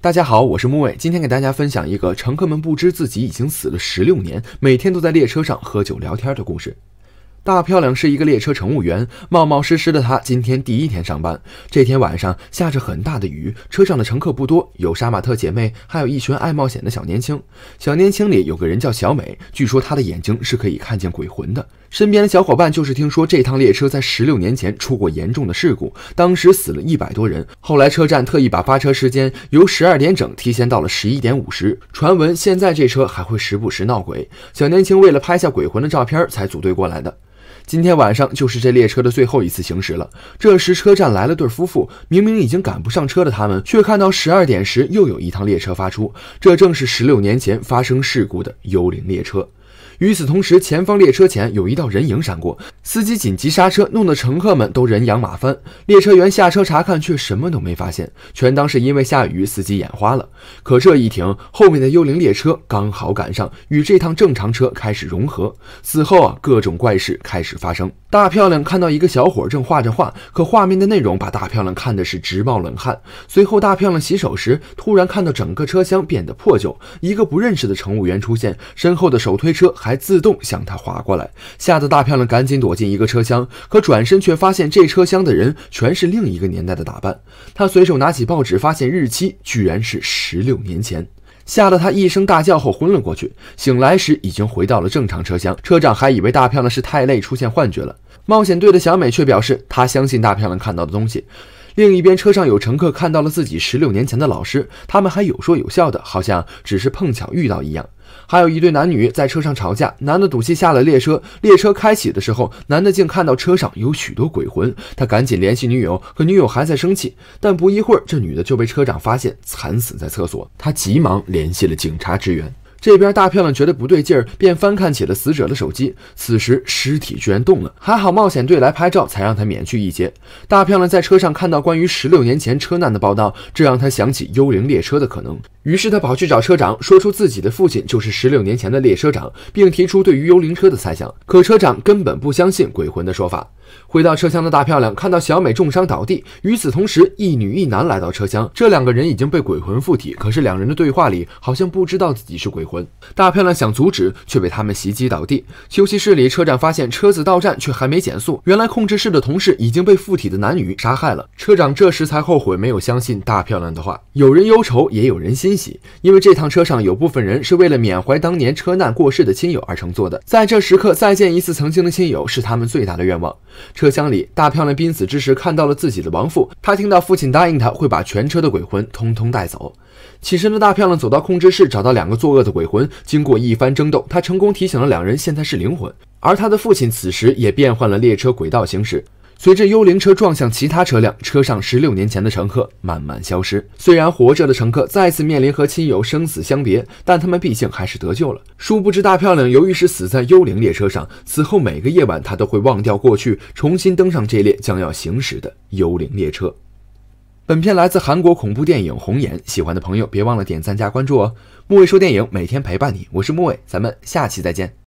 大家好，我是木卫，今天给大家分享一个乘客们不知自己已经死了十六年，每天都在列车上喝酒聊天的故事。大漂亮是一个列车乘务员，冒冒失失的她今天第一天上班。这天晚上下着很大的雨，车上的乘客不多，有杀马特姐妹，还有一群爱冒险的小年轻。小年轻里有个人叫小美，据说她的眼睛是可以看见鬼魂的。身边的小伙伴就是听说这趟列车在十六年前出过严重的事故，当时死了一百多人。后来车站特意把发车时间由十二点整提前到了十一点五十。传闻现在这车还会时不时闹鬼，小年轻为了拍下鬼魂的照片才组队过来的。今天晚上就是这列车的最后一次行驶了。这时车站来了对夫妇，明明已经赶不上车的他们，却看到十二点时又有一趟列车发出，这正是十六年前发生事故的幽灵列车。与此同时，前方列车前有一道人影闪过，司机紧急刹车，弄得乘客们都人仰马翻。列车员下车查看，却什么都没发现，全当是因为下雨，司机眼花了。可这一停，后面的幽灵列车刚好赶上，与这趟正常车开始融合。此后啊，各种怪事开始发生。大漂亮看到一个小伙正画着画，可画面的内容把大漂亮看的是直冒冷汗。随后，大漂亮洗手时，突然看到整个车厢变得破旧，一个不认识的乘务员出现，身后的手推车还。还自动向她划过来，吓得大漂亮赶紧躲进一个车厢，可转身却发现这车厢的人全是另一个年代的打扮。她随手拿起报纸，发现日期居然是十六年前，吓得她一声大叫后昏了过去。醒来时已经回到了正常车厢，车长还以为大漂亮是太累出现幻觉了。冒险队的小美却表示，她相信大漂亮看到的东西。另一边，车上有乘客看到了自己十六年前的老师，他们还有说有笑的，好像只是碰巧遇到一样。还有一对男女在车上吵架，男的赌气下了列车。列车开启的时候，男的竟看到车上有许多鬼魂，他赶紧联系女友，可女友还在生气。但不一会儿，这女的就被车长发现，惨死在厕所。他急忙联系了警察支援。这边大漂亮觉得不对劲儿，便翻看起了死者的手机。此时尸体居然动了，还好冒险队来拍照，才让他免去一劫。大漂亮在车上看到关于十六年前车难的报道，这让他想起幽灵列车的可能。于是他跑去找车长，说出自己的父亲就是十六年前的列车长，并提出对于幽灵车的猜想。可车长根本不相信鬼魂的说法。回到车厢的大漂亮看到小美重伤倒地，与此同时，一女一男来到车厢，这两个人已经被鬼魂附体。可是两人的对话里好像不知道自己是鬼魂。大漂亮想阻止，却被他们袭击倒地。休息室里，车长发现车子到站却还没减速，原来控制室的同事已经被附体的男女杀害了。车长这时才后悔没有相信大漂亮的话，有人忧愁，也有人心。欣喜，因为这趟车上有部分人是为了缅怀当年车难过世的亲友而乘坐的。在这时刻，再见一次曾经的亲友是他们最大的愿望。车厢里，大漂亮濒死之时看到了自己的亡父，他听到父亲答应他会把全车的鬼魂通通带走。起身的大漂亮走到控制室，找到两个作恶的鬼魂，经过一番争斗，他成功提醒了两人现在是灵魂，而他的父亲此时也变换了列车轨道行驶。随着幽灵车撞向其他车辆，车上十六年前的乘客慢慢消失。虽然活着的乘客再次面临和亲友生死相别，但他们毕竟还是得救了。殊不知，大漂亮由于是死在幽灵列车上，此后每个夜晚她都会忘掉过去，重新登上这列将要行驶的幽灵列车。本片来自韩国恐怖电影《红眼》，喜欢的朋友别忘了点赞加关注哦。木卫说电影每天陪伴你，我是木卫，咱们下期再见。